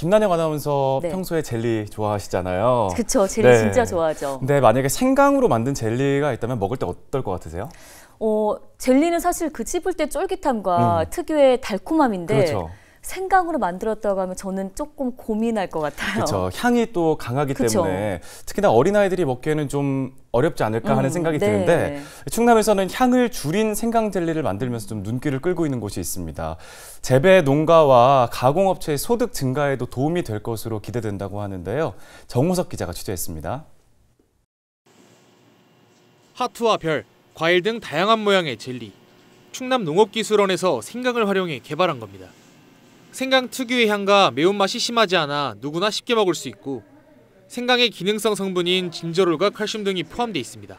김난영 아나운서 네. 평소에 젤리 좋아하시잖아요. 그쵸, 젤리 네. 진짜 좋아하죠. 근 만약에 생강으로 만든 젤리가 있다면 먹을 때 어떨 것 같으세요? 어, 젤리는 사실 그 씹을 때 쫄깃함과 음. 특유의 달콤함인데 그렇죠. 생강으로 만들었다고 하면 저는 조금 고민할 것 같아요. 그렇죠. 향이 또 강하기 그쵸? 때문에 특히나 어린아이들이 먹기에는 좀 어렵지 않을까 하는 음, 생각이 네. 드는데 네. 충남에서는 향을 줄인 생강 젤리를 만들면서 좀 눈길을 끌고 있는 곳이 있습니다. 재배 농가와 가공업체의 소득 증가에도 도움이 될 것으로 기대된다고 하는데요. 정우석 기자가 취재했습니다. 하트와 별, 과일 등 다양한 모양의 젤리. 충남 농업기술원에서 생강을 활용해 개발한 겁니다. 생강 특유의 향과 매운맛이 심하지 않아 누구나 쉽게 먹을 수 있고 생강의 기능성 성분인 진저롤과 칼슘 등이 포함되어 있습니다.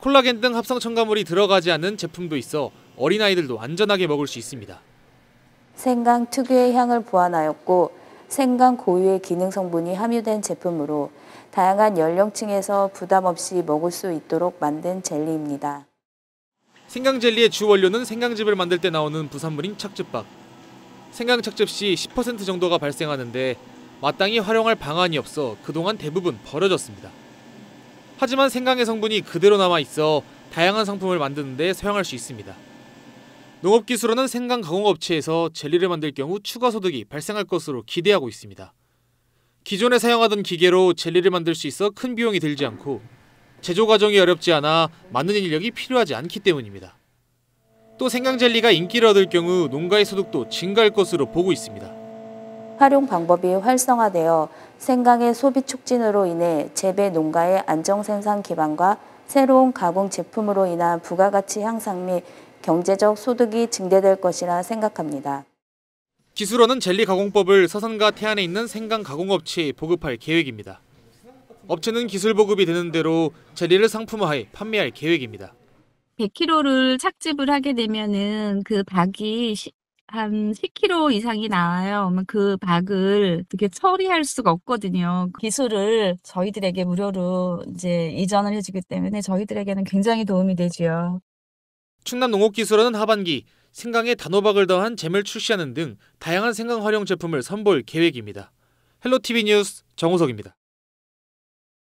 콜라겐 등 합성 첨가물이 들어가지 않은 제품도 있어 어린아이들도 안전하게 먹을 수 있습니다. 생강 특유의 향을 보완하였고 생강 고유의 기능 성분이 함유된 제품으로 다양한 연령층에서 부담 없이 먹을 수 있도록 만든 젤리입니다. 생강 젤리의 주 원료는 생강즙을 만들 때 나오는 부산물인 착즙박 생강 착즙 시 10% 정도가 발생하는데 마땅히 활용할 방안이 없어 그동안 대부분 버려졌습니다. 하지만 생강의 성분이 그대로 남아 있어 다양한 상품을 만드는데 사용할 수 있습니다. 농업기술원은 생강 가공업체에서 젤리를 만들 경우 추가 소득이 발생할 것으로 기대하고 있습니다. 기존에 사용하던 기계로 젤리를 만들 수 있어 큰 비용이 들지 않고 제조 과정이 어렵지 않아 많은 인력이 필요하지 않기 때문입니다. 또 생강젤리가 인기를 얻을 경우 농가의 소득도 증가할 것으로 보고 있습니다. 활용 방법이 활성화되어 생강의 소비 촉진으로 인해 재배 농가의 안정 생산 기반과 새로운 가공 제품으로 인한 부가가치 향상 및 경제적 소득이 증대될 것이라 생각합니다. 기술원은 젤리 가공법을 서산과 태안에 있는 생강 가공업체에 보급할 계획입니다. 업체는 기술 보급이 되는 대로 젤리를 상품화해 판매할 계획입니다. 100kg를 착즙을 하게 되면은 그 박이 한 10kg 이상이 나와요. 그 박을 어떻게 처리할 수가 없거든요. 기술을 저희들에게 무료로 이제 이전을 해주기 때문에 저희들에게는 굉장히 도움이 되지요. 충남농업기술원은 하반기 생강에 단호박을 더한 잼을 출시하는 등 다양한 생강 활용 제품을 선보일 계획입니다. 헬로TV 뉴스 정우석입니다.